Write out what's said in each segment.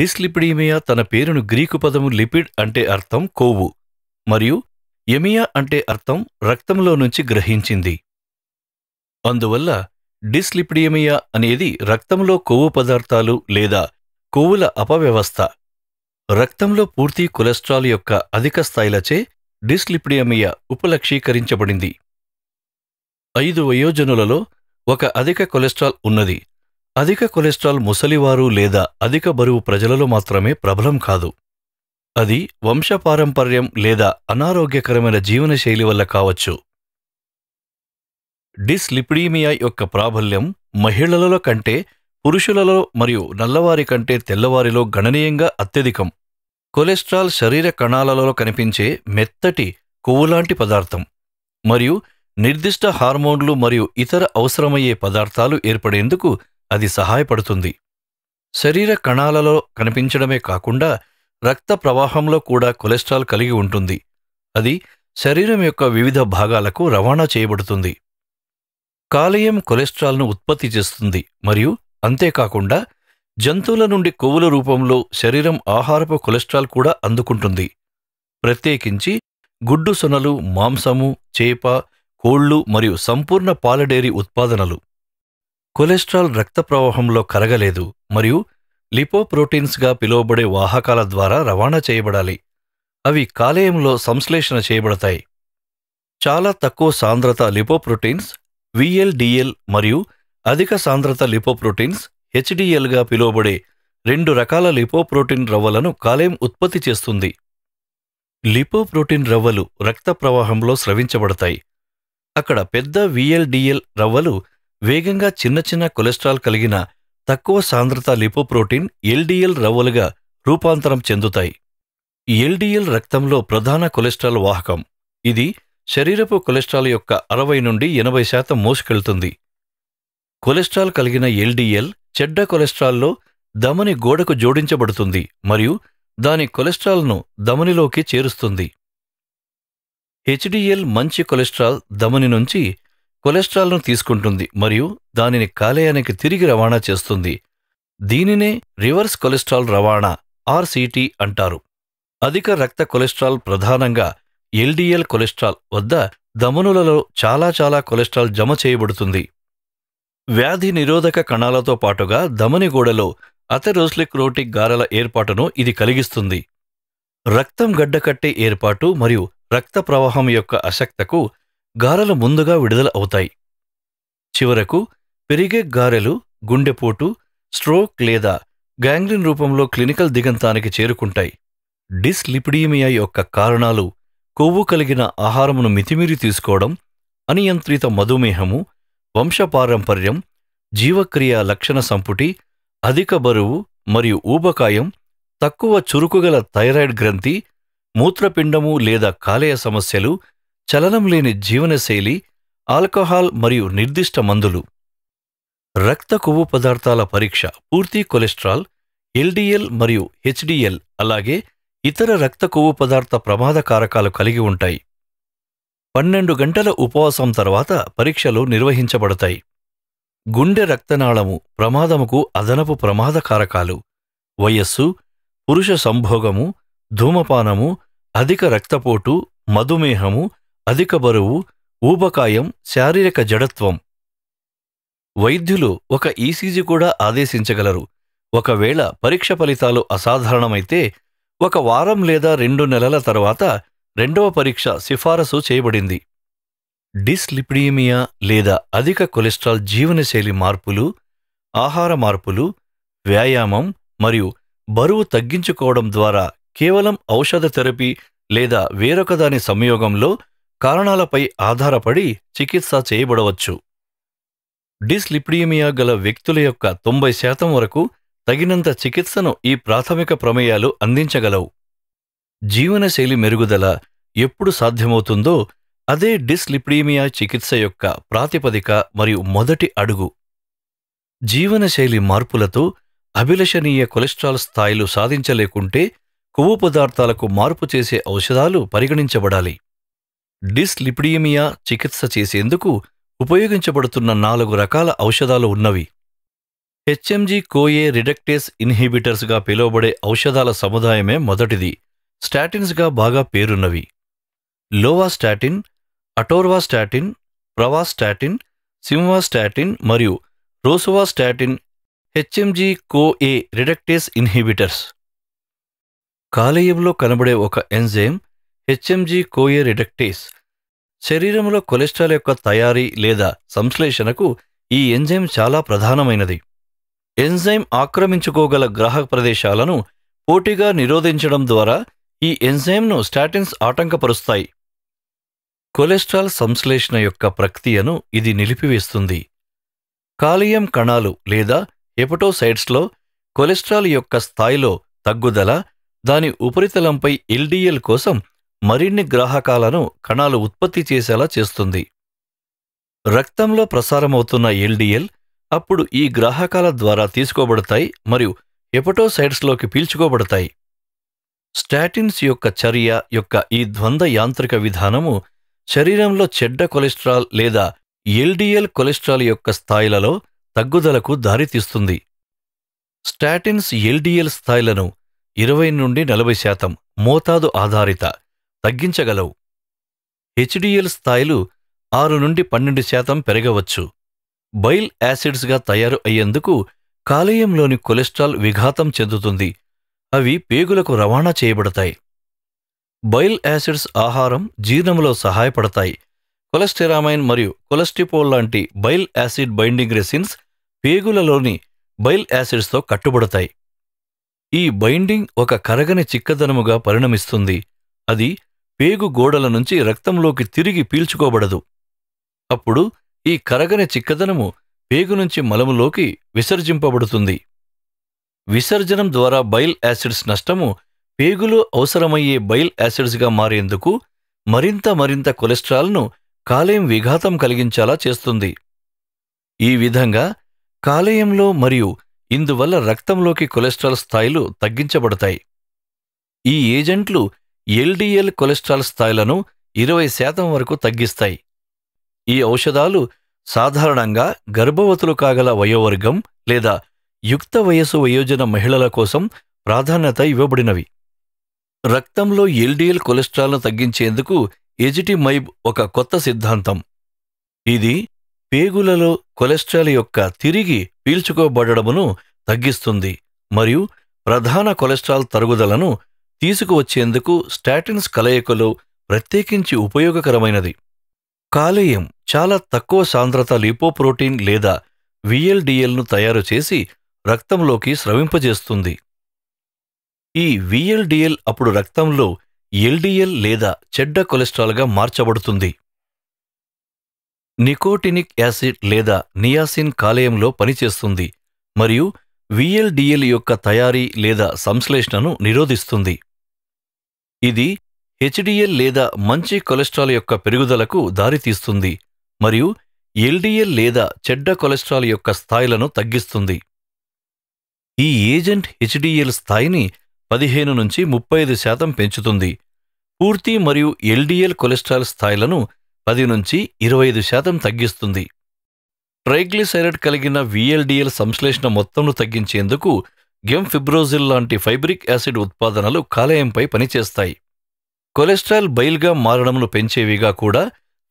dyslipidaemia తన పేరును Greek పదము లిపిడ్ అంటే అర్థం కొవ్వు మరియు ఎమియా అంటే అర్థం రక్తంలో నుంచి గ్రహించింది అందువల్ల డిస్లిపిడియమియా అనేది రక్తంలో కొవ్వు పదార్థాలు లేదా కొవ్వుల అపవ్యవస్థ రక్తంలో పూర్తి కొలెస్ట్రాల్ యొక్క అధిక స్థాయిలచే డిస్లిపిడియమియా ఉపలక్షీకరించబడింది ఐదు వయోజనులలో ఒక అధిక కొలెస్ట్రాల్ ఉన్నది అధిక కొలెస్ట్రాల్ ముసలివారు లేదా అధిక బరువు ప్రజలలో మాత్రమే ప్రబలం కాదు అది వంశపారంపర్యం లేదా అనారోగ్యకరమైన జీవనశైలి వల్ల కావచ్చు డిస్లిపిడీమియా యొక్క ప్రాబల్యం మహిళలలో కంటే పురుషులలో మరియు నల్లవారి కంటే తెల్లవారిలో గణనీయంగా అత్యధికం కొలెస్ట్రాల్ శరీర కణాలలో కనిపించే మెత్తటి కొవ్వులాంటి పదార్థం మరియు నిర్దిష్ట హార్మోన్లు మరియు ఇతర అవసరమయ్యే పదార్థాలు ఏర్పడేందుకు అది సహాయపడుతుంది శరీర కణాలలో కనిపించడమే కాకుండా రక్త ప్రవాహంలో కూడా కొలెస్ట్రాల్ కలిగి ఉంటుంది అది శరీరం యొక్క వివిధ భాగాలకు రవాణా చేయబడుతుంది కాలేయం కొలెస్ట్రాల్ను ఉత్పత్తి చేస్తుంది మరియు అంతేకాకుండా జంతువుల నుండి కొవ్వుల రూపంలో శరీరం ఆహారపు కొలెస్ట్రాల్ కూడా అందుకుంటుంది ప్రత్యేకించి గుడ్డు సొనలు మాంసము చేప కోళ్ళు మరియు సంపూర్ణ పాలడేరీ ఉత్పాదనలు కొలెస్ట్రాల్ రక్త ప్రవాహంలో కరగలేదు మరియు లిపోప్రోటీన్స్గా పిలువబడే వాహకాల ద్వారా రవాణా చేయబడాలి అవి కాలేయంలో సంశ్లేషణ చేయబడతాయి చాలా తక్కువ సాంద్రత లిపోప్రోటీన్స్ విఎల్డిఎల్ మరియు అధిక సాంద్రత లిపోప్రోటీన్స్ హెచ్డిఎల్గా పిలువబడే రెండు రకాల లిపోప్రోటీన్ రవ్వలను కాలేయం ఉత్పత్తి చేస్తుంది లిపోప్రోటీన్ రవ్వలు రక్త ప్రవాహంలో స్రవించబడతాయి అక్కడ పెద్ద విఎల్డిఎల్ రవ్వలు వేగంగా చిన్న చిన్న కొలెస్ట్రాల్ కలిగిన తక్కువ సాంద్రత లిపోప్రోటీన్ ఎల్డీఎల్ రవ్వలుగా రూపాంతరం చెందుతాయి ఎల్డీఎల్ రక్తంలో ప్రధాన కొలెస్ట్రాల్ వాహకం ఇది శరీరపు కొలెస్ట్రాల్ యొక్క అరవై నుండి ఎనభై శాతం మోసుకెళ్తుంది కొలెస్ట్రాల్ కలిగిన ఎల్డీఎల్ చెడ్డ కొలెస్ట్రాల్లో దమని గోడకు జోడించబడుతుంది మరియు దాని కొలెస్ట్రాల్ను దమనిలోకి చేరుస్తుంది హెచ్డిఎల్ మంచి కొలెస్ట్రాల్ దమని నుంచి కొలెస్ట్రాల్ను తీసుకుంటుంది మరియు దానిని కాలేయానికి తిరిగి రవాణా చేస్తుంది దీనినే రివర్స్ కొలెస్ట్రాల్ రవాణా ఆర్సీటీ అంటారు అధిక రక్త కొలెస్ట్రాల్ ప్రధానంగా ఎల్డిఎల్ కొలెస్ట్రాల్ వద్ద దమనులలో చాలా చాలా కొలెస్ట్రాల్ జమ చేయబడుతుంది వ్యాధి నిరోధక కణాలతో పాటుగా అథెరోస్లిక్ రోటిక్ గారల ఏర్పాటును ఇది కలిగిస్తుంది రక్తం గడ్డకట్టే ఏర్పాటు మరియు రక్త ప్రవాహం యొక్క అశక్తకు గారెలు ముందుగా విడుదల అవుతాయి చివరకు పెరిగే గారెలు గుండెపోటు స్ట్రోక్ లేదా గ్యాంగ్లిన్ రూపంలో క్లినికల్ దిగంతానికి చేరుకుంటాయి డిస్లిపిడీమియా యొక్క కారణాలు కొవ్వు కలిగిన ఆహారమును మితిమీరి తీసుకోవడం అనియంత్రిత మధుమేహము వంశపారంపర్యం జీవక్రియా లక్షణ సంపుటి అధిక బరువు మరియు ఊబకాయం తక్కువ చురుకుగల థైరాయిడ్ గ్రంథి మూత్రపిండము లేదా కాలేయ సమస్యలు చలనం లేని జీవనశైలి ఆల్కహాల్ మరియు నిర్దిష్ట మందులు రక్త కొవ్వు పదార్థాల పరీక్ష పూర్తి కొలెస్ట్రాల్ ఎల్డిఎల్ మరియు హెచ్డిఎల్ అలాగే ఇతర రక్త కొవ్వు పదార్థ ప్రమాద కారకాలు కలిగి ఉంటాయి పన్నెండు గంటల ఉపవాసం తర్వాత పరీక్షలు నిర్వహించబడతాయి గుండె రక్తనాళము ప్రమాదముకు అదనపు ప్రమాద కారకాలు వయస్సు పురుష సంభోగము ధూమపానము అధిక రక్తపోటు మధుమేహము అధిక బరువు ఊబకాయం శారీరక జడత్వం వైద్యులు ఒక ఈసీజీ కూడా ఆదేశించగలరు ఒకవేళ పరీక్ష ఫలితాలు అసాధారణమైతే ఒక వారం లేదా రెండు నెలల తర్వాత రెండవ పరీక్ష సిఫారసు చేయబడింది డిస్లిపిడిమియా లేదా అధిక కొలెస్ట్రాల్ జీవనశైలి మార్పులు ఆహార మార్పులు వ్యాయామం మరియు బరువు తగ్గించుకోవడం ద్వారా కేవలం ఔషధ థెరపీ లేదా వేరొకదాని సంయోగంలో కారణాలపై ఆధారపడి చికిత్స చేయబడవచ్చు డిస్లిప్డియమియా గల వ్యక్తుల యొక్క తొంభై శాతం వరకు తగినంత చికిత్సను ఈ ప్రాథమిక ప్రమేయాలు అందించగలవు జీవనశైలి మెరుగుదల ఎప్పుడు సాధ్యమవుతుందో అదే డిస్లిప్డీమియా చికిత్స యొక్క ప్రాతిపదిక మరియు మొదటి అడుగు జీవనశైలి మార్పులతో అభిలషణీయ కొలెస్ట్రాల్ స్థాయిలు సాధించలేకుంటే కొవ్వు పదార్థాలకు మార్పు చేసే ఔషధాలు పరిగణించబడాలి డిస్లిపిడిమియా చికిత్స చేసేందుకు ఉపయోగించబడుతున్న నాలుగు రకాల ఔషధాలు ఉన్నవి హెచ్ఎంజీ కోఏ రిడక్టేస్ ఇన్హిబిటర్స్గా పిలువబడే ఔషధాల సముదాయమే మొదటిది స్టాటిన్స్గా బాగా పేరున్నవి లోవాస్టాటిన్ అటోర్వాస్టాటిన్ ప్రవాస్టాటిన్ సింవాస్టాటిన్ మరియు రోసువాస్టాటిన్ హెచ్ఎంజీ కోఏ రిడక్టేస్ ఇన్హిబిటర్స్ కాలేయంలో కనబడే ఒక ఎంజైమ్ హెచ్ఎంజి కోయే రిడక్టేస్ శరీరంలో కొలెస్ట్రాల్ యొక్క తయారీ లేదా సంశ్లేషణకు ఈ ఎంజైమ్ చాలా ప్రధానమైనది ఎంజైమ్ ఆక్రమించుకోగల గ్రాహక ప్రదేశాలను పోటీగా నిరోధించడం ద్వారా ఈ ఎంజైమ్ను స్టాటిన్స్ ఆటంకపరుస్తాయి కొలెస్ట్రాల్ సంశ్లేషణ యొక్క ప్రక్రియను ఇది నిలిపివేస్తుంది కాలియం కణాలు లేదా హెపటోసైట్స్లో కొలెస్ట్రాల్ యొక్క స్థాయిలో తగ్గుదల దాని ఉపరితలంపై ఎల్డీఎల్ కోసం మరిన్ని గ్రాహకాలను కణాలు ఉత్పత్తి చేసేలా చేస్తుంది రక్తంలో ప్రసారమవుతున్న ఎల్డిఎల్ అప్పుడు ఈ గ్రాహకాల ద్వారా తీసుకోబడతాయి మరియు ఎపటోసైడ్స్లోకి పీల్చుకోబడతాయి స్టాటిన్స్ యొక్క చర్య యొక్క ఈ ద్వంద్వ యాంత్రిక విధానము శరీరంలో చెడ్డ కొలెస్ట్రాల్ లేదా ఎల్డిఎల్ కొలెస్ట్రాల్ యొక్క స్థాయిలలో తగ్గుదలకు దారితీస్తుంది స్టాటిన్స్ ఎల్డిఎల్ స్థాయిలను ఇరవై నుండి నలభై శాతం మోతాదు ఆధారిత తగ్గించగలవు హెచ్డిఎల్ స్థాయిలు ఆరు నుండి పన్నెండు శాతం పెరగవచ్చు బైల్ యాసిడ్స్గా తయారు అయ్యేందుకు కాలేయంలోని కొలెస్ట్రాల్ విఘాతం చెందుతుంది అవి పేగులకు రవాణా చేయబడతాయి బైల్ యాసిడ్స్ ఆహారం జీర్ణంలో సహాయపడతాయి కొలెస్టెరామైన్ మరియు కొలెస్టిపోల్ లాంటి బైల్ యాసిడ్ బైండింగ్ రెసిన్స్ పేగులలోని బైల్ యాసిడ్స్తో కట్టుబడతాయి ఈ బైండింగ్ ఒక కరగని చిక్కదనముగా పరిణమిస్తుంది అది పేగు గోడల నుంచి రక్తంలోకి తిరిగి పీల్చుకోబడదు అప్పుడు ఈ కరగని చిక్కదనము పేగు నుంచి మలములోకి విసర్జింపబడుతుంది విసర్జనం ద్వారా బైల్ యాసిడ్స్ నష్టము పేగులో అవసరమయ్యే బైల్ యాసిడ్స్గా మారేందుకు మరింత మరింత కొలెస్ట్రాల్ను కాలేయం విఘాతం కలిగించేలా చేస్తుంది ఈ విధంగా కాలేయంలో మరియు ఇందువల్ల రక్తంలోకి కొలెస్ట్రాల్ స్థాయిలు తగ్గించబడతాయి ఈ ఏజెంట్లు ఎల్డిఎల్ కొలెస్ట్రాల్ స్థాయిలను ఇరవై శాతం వరకు తగ్గిస్తాయి ఈ ఔషధాలు సాధారణంగా గర్భవతులు కాగల వయోవర్గం లేదా యుక్త వయసు వయోజన మహిళల కోసం ప్రాధాన్యత ఇవ్వబడినవి రక్తంలో ఎల్డిఎల్ కొలెస్ట్రాల్ను తగ్గించేందుకు ఎజిటిమైబ్ ఒక కొత్త సిద్ధాంతం ఇది పేగులలో కొలెస్ట్రాల్ యొక్క తిరిగి పీల్చుకోబడమును తగ్గిస్తుంది మరియు ప్రధాన కొలెస్ట్రాల్ తరుగుదలను తీసుకువచ్చేందుకు స్టాటిన్స్ కలయికలో ప్రత్యేకించి ఉపయోగకరమైనది కాలేయం చాలా తక్కువ సాంద్రత లిపోప్రోటీన్ లేదా విఎల్డిఎల్ను తయారు చేసి రక్తంలోకి స్రవింపజేస్తుంది ఈ విఎల్డిఎల్ అప్పుడు రక్తంలో ఎల్డిఎల్ లేదా చెడ్డ కొలెస్ట్రాల్గా మార్చబడుతుంది నికోటినిక్ యాసిడ్ లేదా నియాసిన్ కాలేయంలో పనిచేస్తుంది మరియు విఎల్డిఎల్ యొక్క తయారీ లేదా సంశ్లేషణను నిరోధిస్తుంది ఇది హెచ్డిఎల్ లేదా మంచి కొలెస్ట్రాల్ యొక్క పెరుగుదలకు దారితీస్తుంది మరియు ఎల్డిఎల్ లేదా చెడ్డ కొలెస్ట్రాల్ యొక్క స్థాయిలను తగ్గిస్తుంది ఈ ఏజెంట్ హెచ్డిఎల్ స్థాయిని పదిహేను నుంచి ముప్పై ఐదు శాతం పెంచుతుంది పూర్తి మరియు ఎల్డిఎల్ కొలెస్ట్రాల్ స్థాయిలను పది నుంచి ఇరవై ఐదు శాతం తగ్గిస్తుంది ట్రైగ్లిసైరైడ్ కలిగిన విఎల్డిఎల్ సంశ్లేషణ మొత్తంను తగ్గించేందుకు ఫిబ్రోజిల్ లాంటి ఫైబ్రిక్ యాసిడ్ ఉత్పాదనలు కాలేయంపై పనిచేస్తాయి కొలెస్ట్రాల్ బైల్గా మారడంను పెంచేవిగా కూడా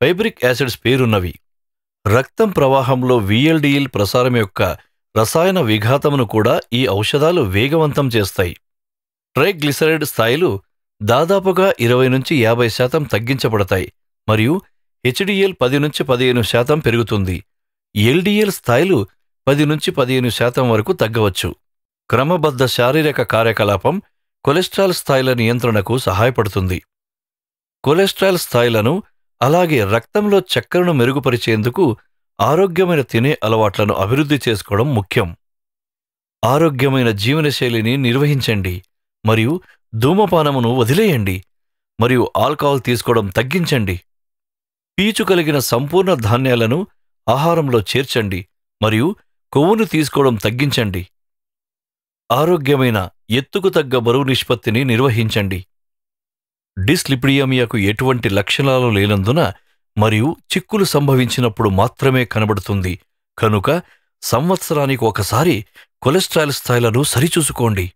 ఫైబ్రిక్ యాసిడ్స్ పేరున్నవి రక్తం ప్రవాహంలో విఎల్డిఎల్ ప్రసారం యొక్క రసాయన విఘాతమును కూడా ఈ ఔషధాలు వేగవంతం చేస్తాయి ట్రైగ్లిసరైడ్ స్థాయిలు దాదాపుగా ఇరవై నుంచి యాభై శాతం తగ్గించబడతాయి మరియు హెచ్డిఎల్ పది నుంచి పదిహేను శాతం పెరుగుతుంది ఎల్డీఎల్ స్థాయిలు పది నుంచి పదిహేను శాతం వరకు తగ్గవచ్చు క్రమబద్ధ శారీరక కార్యకలాపం కొలెస్ట్రాల్ స్థాయిల నియంత్రణకు సహాయపడుతుంది కొలెస్ట్రాల్ స్థాయిలను అలాగే రక్తంలో చక్కెరను మెరుగుపరిచేందుకు ఆరోగ్యమైన తినే అలవాట్లను అభివృద్ధి చేసుకోవడం ముఖ్యం ఆరోగ్యమైన జీవనశైలిని నిర్వహించండి మరియు ధూమపానమును వదిలేయండి మరియు ఆల్కహాల్ తీసుకోవడం తగ్గించండి పీచు కలిగిన సంపూర్ణ ధాన్యాలను ఆహారంలో చేర్చండి మరియు కొవ్వును తీసుకోవడం తగ్గించండి ఆరోగ్యమైన ఎత్తుకు తగ్గ బరువు నిష్పత్తిని నిర్వహించండి డిస్లిపిడియామియాకు ఎటువంటి లక్షణాలు లేనందున మరియు చిక్కులు సంభవించినప్పుడు మాత్రమే కనబడుతుంది కనుక సంవత్సరానికి ఒకసారి కొలెస్ట్రాల్ స్థాయిలను సరిచూసుకోండి